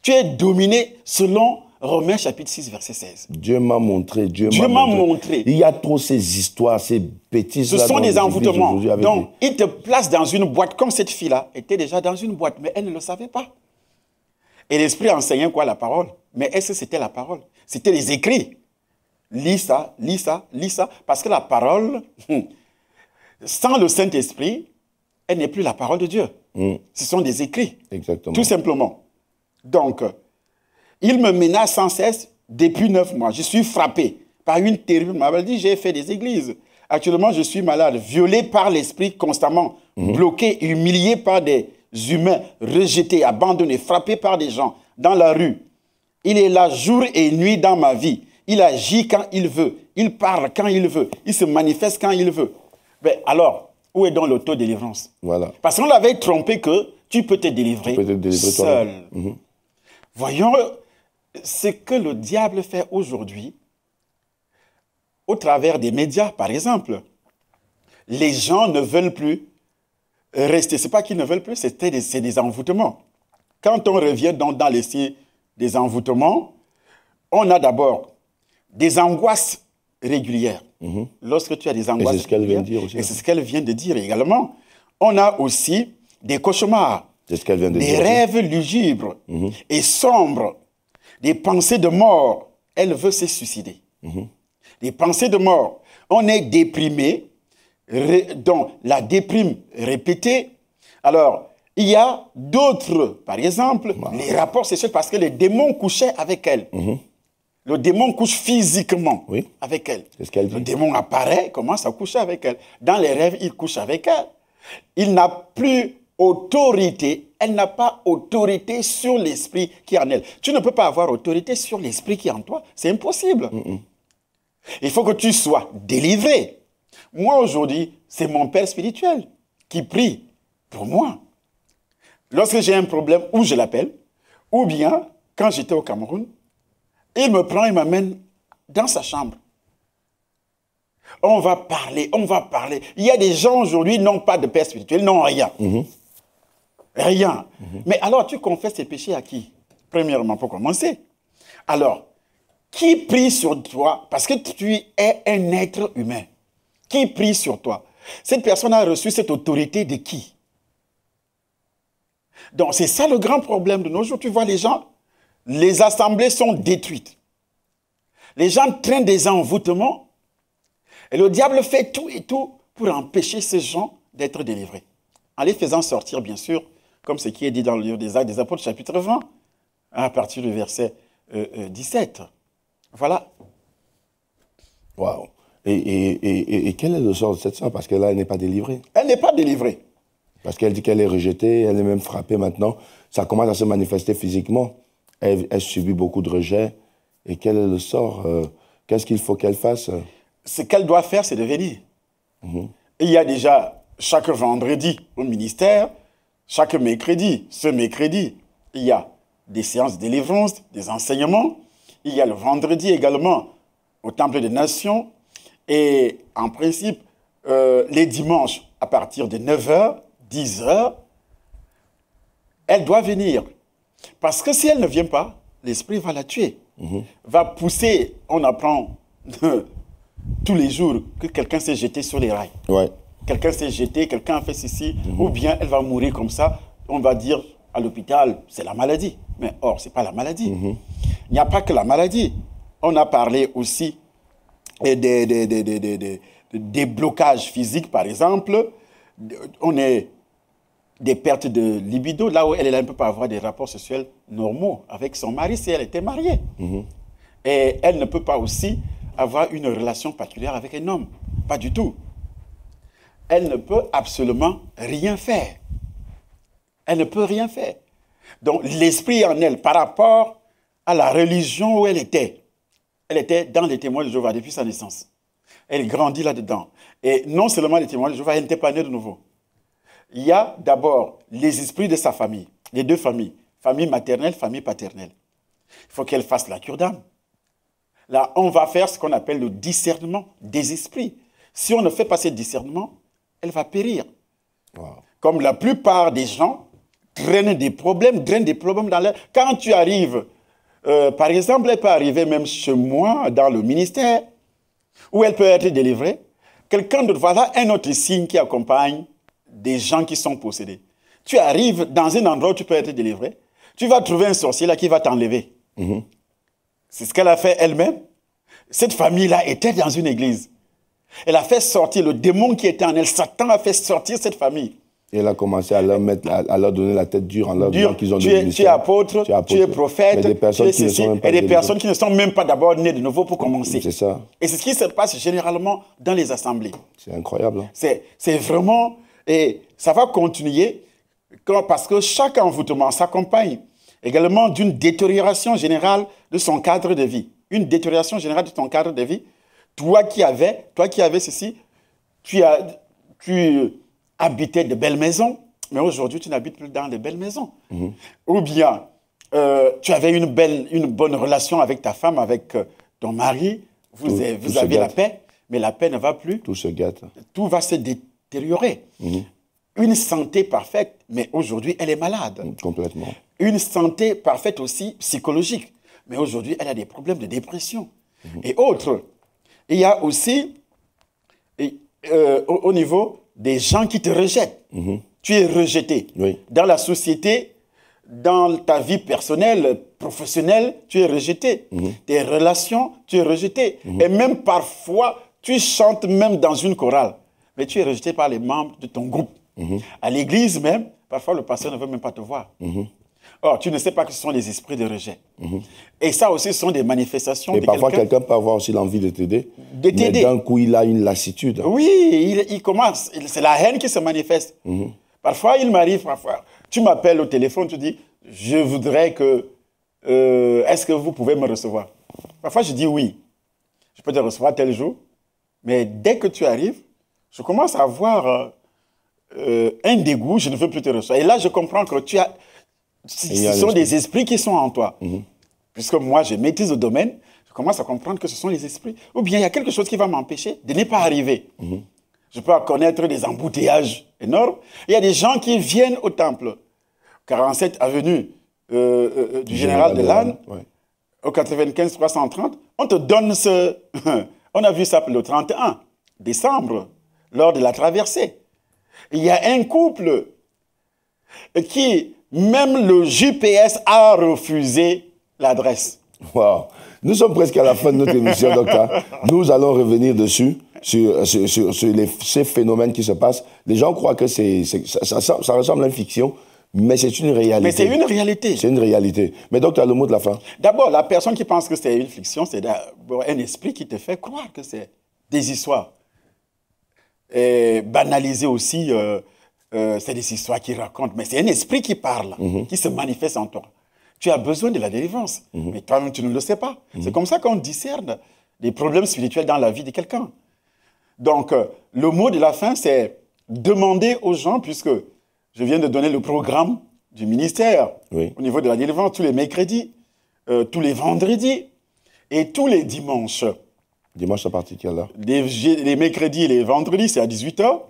B: tu es dominé selon Romains chapitre 6, verset 16.
A: Dieu m'a montré, Dieu, m'a montré. Il y a trop ces histoires, ces bêtises. Ce sont des envoûtements. Donc,
B: il te place dans une boîte, comme cette fille-là était déjà dans une boîte, mais elle ne le savait pas. Et l'Esprit enseignait quoi la parole Mais est-ce que c'était la parole C'était les écrits. Lis ça, lis ça, lis ça. Parce que la parole, <laughs> sans le Saint-Esprit, elle n'est plus la parole de Dieu. Mm. Ce sont des écrits. Exactement. Tout simplement. Donc, il me menace sans cesse depuis neuf mois. Je suis frappé par une terrible maladie. J'ai fait des églises. Actuellement, je suis malade, violé par l'esprit constamment, mhm. bloqué, humilié par des humains, rejeté, abandonné, frappé par des gens dans la rue. Il est là jour et nuit dans ma vie. Il agit quand il veut. Il parle quand il veut. Il se manifeste quand il veut. Mais alors, où est donc l'autodélivrance Voilà. Parce qu'on l'avait trompé que tu peux te délivrer, seul. Mhm. Voyons ce que le diable fait aujourd'hui, au travers des médias, par exemple, les gens ne veulent plus rester. Ce n'est pas qu'ils ne veulent plus, c'est des, envoûtements. Quand on revient donc dans les des envoûtements, on a d'abord des angoisses régulières. Mhm. Lorsque tu as des angoisses. régulières, c'est ce qu'elle vient de dire Et hein. c'est ce qu'elle vient de dire également. On a aussi des cauchemars.
A: ce des rêves
B: lugubres mhm. et sombres des pensées de mort, elle veut se suicider. Les mhm. Des pensées de mort. On est déprimé, donc la déprime répétée. Alors, il y a d'autres, par exemple, bah. les rapports sexuels parce que le démon couchait avec elle. Mhm. Le démon couche physiquement avec elle. Le démon apparaît, commence à coucher avec elle. Dans les rêves, il couche avec elle. Il n'a plus autorité, elle n'a pas autorité sur l'esprit qui est en elle. Tu ne peux pas avoir autorité sur l'esprit qui est en toi. C'est impossible. Mm, mm. Il faut que tu sois délivré. Moi, aujourd'hui, c'est mon Père spirituel qui prie pour moi. Lorsque j'ai un problème, ou je l'appelle, ou bien, quand j'étais au Cameroun, il me prend et m'amène dans sa chambre. On va parler, on va parler. Il y a des gens aujourd'hui qui n'ont pas de Père spirituel, n'ont rien. Mm-hmm. Rien. Mhm. Mais alors, tu confesses tes péchés à qui Premièrement, pour commencer. Alors, qui prie sur toi Parce que tu es un être humain. Qui prie sur toi Cette personne a reçu cette autorité de qui Donc, c'est ça le grand problème de nos jours. Tu vois, les gens, les assemblées sont détruites. Les gens traînent des envoûtements. Et le diable fait tout et tout pour empêcher ces gens d'être délivrés. En les faisant sortir, bien sûr, comme ce qui est dit dans le livre des Actes des Apôtres, chapitre 20, à partir du verset 17. Euh, euh, voilà.
A: Waouh. Et, quel est le sort de cette sœur Parce que là, elle n'est pas délivrée. Elle n'est pas délivrée. Parce qu'elle dit qu'elle est rejetée, elle est même frappée maintenant. Ça commence à se manifester physiquement. Elle, subit beaucoup de rejets. Et quel est le sort euh, Qu'est-ce qu'il faut qu'elle fasse
B: Ce qu'elle doit faire, c'est de venir. Mhm. Il y a déjà, chaque vendredi au ministère, chaque mercredi, ce mercredi, il y a des séances délivrance, des enseignements. Il y a le vendredi également au Temple des Nations. Et en principe, euh, les dimanches, à partir de 9h, 10h, elle doit venir. Parce que si elle ne vient pas, l'esprit va la tuer. Mhm. Va pousser, on apprend <laughs> tous les jours que quelqu'un s'est jeté sur les rails. Ouais quelqu'un s'est jeté, quelqu'un a fait ceci, mhm. ou bien elle va mourir comme ça. On va dire à l'hôpital, c'est la maladie. Mais or, ce n'est pas la maladie. Mhm. Il n'y a pas que la maladie. On a parlé aussi des, des, des, des, blocages physiques, par exemple. On est des pertes de libido, là où elle, elle ne peut pas avoir des rapports sexuels normaux avec son mari si elle était mariée. Mhm. Et elle ne peut pas aussi avoir une relation particulière avec un homme. Pas du tout elle ne peut absolument rien faire. Elle ne peut rien faire. Donc l'esprit en elle, par rapport à la religion où elle était, elle était dans les témoins de Jéhovah depuis sa naissance. Elle grandit là-dedans. Et non seulement les témoins de Jéhovah, elle n'était pas née de nouveau. Il y a d'abord les esprits de sa famille, les deux familles, famille maternelle, famille paternelle. Il faut qu'elle fasse la cure d'âme. Là, on va faire ce qu'on appelle le discernement des esprits. Si on ne fait pas ce discernement, elle va périr. Comme la plupart des gens traînent des problèmes, traînent des problèmes dans l'air. Quand tu arrives, euh, par exemple, elle peut arriver même chez moi, dans le ministère, où elle peut être délivrée. Quelqu'un d'autre, voilà un autre signe qui accompagne des gens qui sont possédés. Tu arrives dans un endroit où tu peux être délivré, tu vas trouver un sorcier là qui va t'enlever. Mhm. C'est ce qu'elle a fait elle-même. Cette famille-là était dans une église. Elle a fait sortir le démon qui était en elle. Satan a fait sortir cette famille.
A: Et elle a commencé à leur, mettre, à, leur donner la tête dure en leur disant qu'ils ont tu es, tu es apôtre,
B: tu es, prophète, tu es et des personnes qui ne sont même pas d'abord nées de nouveau pour commencer. C'est ça. Et c'est ce qui se passe généralement dans les assemblées. C'est incroyable. Hein. C'est vraiment... Et ça va continuer parce que chaque envoûtement s'accompagne également d'une détérioration générale de son cadre de vie. Une détérioration générale de son cadre de vie toi qui avais, toi qui avais ceci, tu, as, tu habitais de belles maisons, mais aujourd'hui tu n'habites plus dans de belles maisons. Mhm. Ou bien euh, tu avais une, belle, une bonne relation avec ta femme, avec euh, ton mari, vous, aviez avez, vous la paix, mais la paix ne va plus. Tout se gâte. Tout va se détériorer. Mhm. Une santé parfaite, mais aujourd'hui elle est malade. Mhm, complètement. Une santé parfaite aussi psychologique, mais aujourd'hui elle a des problèmes de dépression et autres. Il y a aussi, euh, au, niveau des gens qui te rejettent. Mhm. Tu es rejeté. Dans la société, dans ta vie personnelle, professionnelle, tu es rejeté. Mhm. Tes relations, tu es rejeté. Mhm. Et même parfois, tu chantes même dans une chorale, mais tu es rejeté par les membres de ton groupe. À l'église même, parfois le pasteur ne veut même pas te voir. Or, tu ne sais pas que ce sont les esprits de rejet. Mhm. Et ça aussi, ce sont des manifestations. Et parfois, quelqu'un
A: peut avoir aussi l'envie de t'aider. De d'un coup, il a une lassitude.
B: Oui, il, commence. C'est la haine qui se manifeste. Mhm. Parfois, il m'arrive, parfois. Tu m'appelles au téléphone, tu dis Je voudrais que. Euh, est-ce que vous pouvez me recevoir Parfois, je dis oui. Je peux te recevoir tel jour. Mais dès que tu arrives, je commence à avoir euh, euh, un dégoût, je ne veux plus te recevoir. Et là, je comprends que tu as ce sont des esprits qui sont en toi. Mhm. Puisque moi, je maîtrise le domaine, je commence à comprendre que ce sont les esprits. Ou bien il y a quelque chose qui va m'empêcher de ne pas arriver. Mhm. Je peux connaître des embouteillages énormes. Il y a des gens qui viennent au temple. 47 avenue euh, euh, euh, du Général, de l'âne, au 95 330, on te donne ce... <laughs> on a vu ça le 31 décembre, lors de la traversée. Il y a un couple qui même le GPS a refusé l'adresse. Wow.
A: Nous sommes presque à la fin de notre émission, <laughs> docteur. Nous allons revenir dessus, sur, sur, ces phénomènes qui se passent. Les gens croient que c'est, ça, ressemble à une fiction, mais c'est une réalité. Mais c'est une réalité. C'est une réalité. Mais docteur, le mot de la fin. D'abord, la personne qui pense que c'est
B: une fiction, c'est un esprit qui te fait croire que c'est des histoires. Et banaliser aussi euh, euh, c'est des histoires qu'ils racontent, mais c'est un esprit qui parle, mhm. qui se manifeste en toi. Tu as besoin de la délivrance, mhm. mais toi-même, tu ne le sais pas. Mhm. C'est comme ça qu'on discerne les problèmes spirituels dans la vie de quelqu'un. Donc, euh, le mot de la fin, c'est demander aux gens, puisque je viens de donner le programme du ministère au niveau de la délivrance tous les mercredis, euh, tous les vendredis et tous les dimanches.
A: Dimanche en particulier,
B: les, les mercredis et les vendredis, c'est à 18h.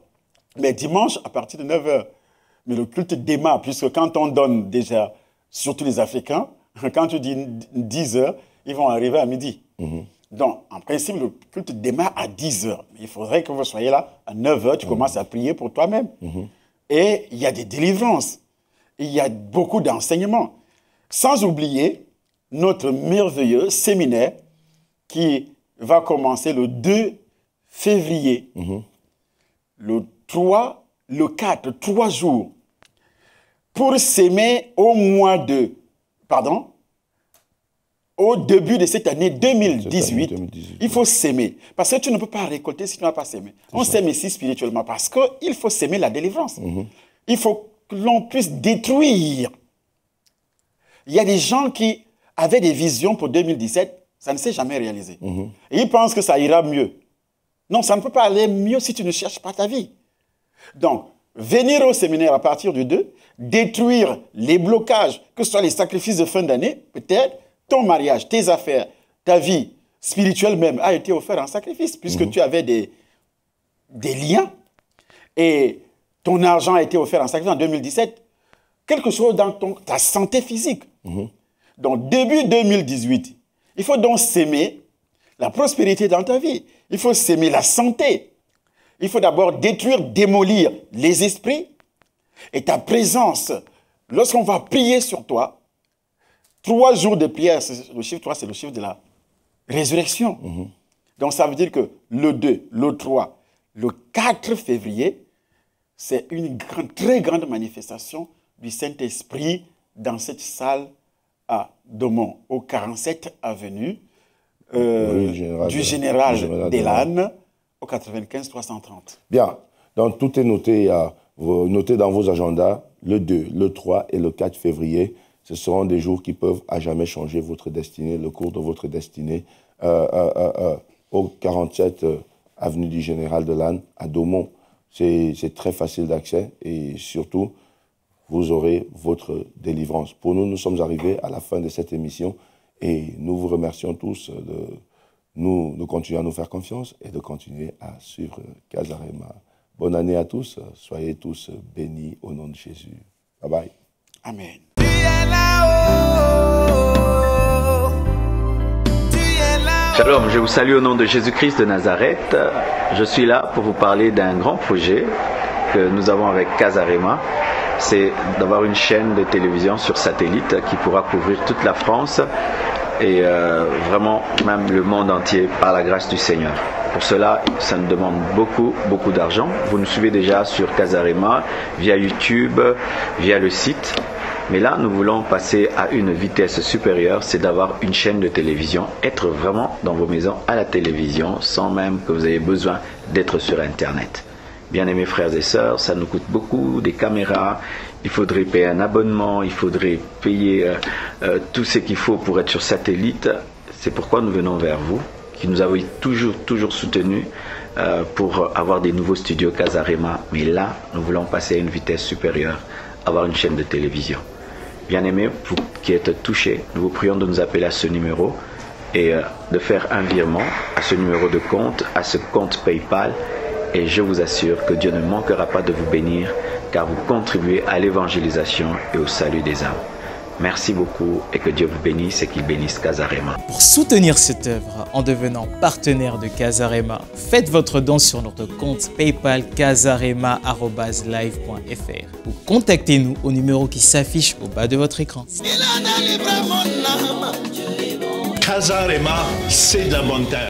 B: Mais dimanche, à partir de 9h. Mais le culte démarre, puisque quand on donne déjà, surtout les Africains, <laughs> quand tu dis 10h, ils vont arriver à midi. Mhm. Donc, en principe, le culte démarre à 10h. Il faudrait que vous soyez là à 9h, tu mhm. commences à prier pour toi-même. Mhm. Et il y a des délivrances. Il y a beaucoup d'enseignements. Sans oublier notre merveilleux séminaire qui va commencer le 2 février. Le 3, le 4, trois jours pour s'aimer au mois de, pardon, au début de cette année 2018, il faut s'aimer. Parce que tu ne peux pas récolter si tu n'as pas s'aimer. On s'aime ici spirituellement parce qu'il faut s'aimer la délivrance. Mhm. Il faut que l'on puisse détruire. Il y a des gens qui avaient des visions pour 2017, ça ne s'est jamais réalisé. Mhm. ils pensent que ça ira mieux. Non, ça ne peut pas aller mieux si tu ne cherches pas ta vie. Donc, venir au séminaire à partir du 2, détruire les blocages, que ce soit les sacrifices de fin d'année, peut-être, ton mariage, tes affaires, ta vie spirituelle même a été offert en sacrifice, puisque mhm. tu avais des, liens et ton argent a été offert en sacrifice en 2017. Quelque chose dans ta santé physique. Mhm. Donc, début 2018, il faut donc s'aimer la prospérité dans ta vie. Il faut s'aimer la santé il faut d'abord détruire, démolir les esprits et ta présence. Lorsqu'on va prier sur toi, trois jours de prière, le chiffre 3, c'est le chiffre de la résurrection. Mhm. Donc ça veut dire que le 2, le 3, le 4 février, c'est une très grande manifestation du Saint-Esprit dans cette salle à Domont, au 47 avenue euh, du général, général au 95 330.
A: Bien. Donc tout est noté, euh, dans vos agendas, le 2, le 3 et le 4 février. Ce seront des jours qui peuvent à jamais changer votre destinée, le cours de votre destinée. Euh, euh, au 47 avenue du Général de l'Anne, à Daumont. C'est très facile d'accès et surtout, vous aurez votre délivrance. Pour nous, nous sommes arrivés à la fin de cette émission et nous vous remercions tous de nous, de continuer à nous faire confiance et de continuer à suivre Casarema. Bonne année à tous, soyez tous bénis au nom de Jésus. Bye bye. Amen.
C: je vous salue au nom de Jésus-Christ de Nazareth. Je suis là pour vous parler d'un grand projet que nous avons avec Casarema c'est d'avoir une chaîne de télévision sur satellite qui pourra couvrir toute la France et euh, vraiment même le monde entier par la grâce du Seigneur. Pour cela, ça nous demande beaucoup, beaucoup d'argent. Vous nous suivez déjà sur Casarema, via YouTube, via le site. Mais là, nous voulons passer à une vitesse supérieure, c'est d'avoir une chaîne de télévision, être vraiment dans vos maisons à la télévision, sans même que vous ayez besoin d'être sur Internet. Bien aimés frères et sœurs, ça nous coûte beaucoup, des caméras, il faudrait payer un abonnement, il faudrait payer euh, euh, tout ce qu'il faut pour être sur satellite. C'est pourquoi nous venons vers vous, qui nous avez toujours, toujours soutenus euh, pour avoir des nouveaux studios Casarema. Mais là, nous voulons passer à une vitesse supérieure, avoir une chaîne de télévision. bien aimé, vous qui êtes touchés, nous vous prions de nous appeler à ce numéro et de faire un virement à ce numéro de compte, à ce compte PayPal. Et je vous assure que Dieu ne manquera pas de vous bénir car vous contribuez à l'évangélisation et au salut des âmes. Merci beaucoup et que Dieu vous bénisse et qu'il bénisse Casarema. Pour soutenir cette œuvre en devenant partenaire de Casarema, faites votre don sur notre compte PayPal casarema.live.fr ou contactez-nous au numéro qui s'affiche au bas de votre écran. Casarema, c'est de la bonne